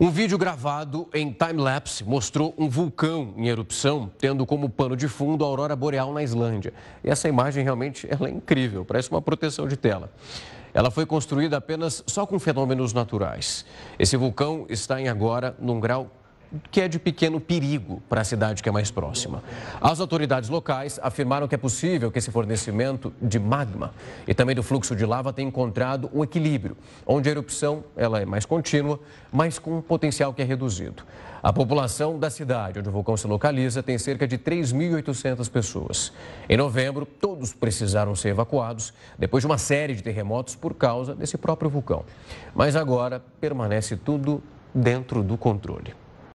Um vídeo gravado em time-lapse mostrou um vulcão em erupção, tendo como pano de fundo a aurora boreal na Islândia. E essa imagem realmente ela é incrível, parece uma proteção de tela. Ela foi construída apenas só com fenômenos naturais. Esse vulcão está em agora num grau que é de pequeno perigo para a cidade que é mais próxima. As autoridades locais afirmaram que é possível que esse fornecimento de magma e também do fluxo de lava tenha encontrado um equilíbrio, onde a erupção ela é mais contínua, mas com um potencial que é reduzido. A população da cidade onde o vulcão se localiza tem cerca de 3.800 pessoas. Em novembro, todos precisaram ser evacuados depois de uma série de terremotos por causa desse próprio vulcão. Mas agora permanece tudo dentro do controle.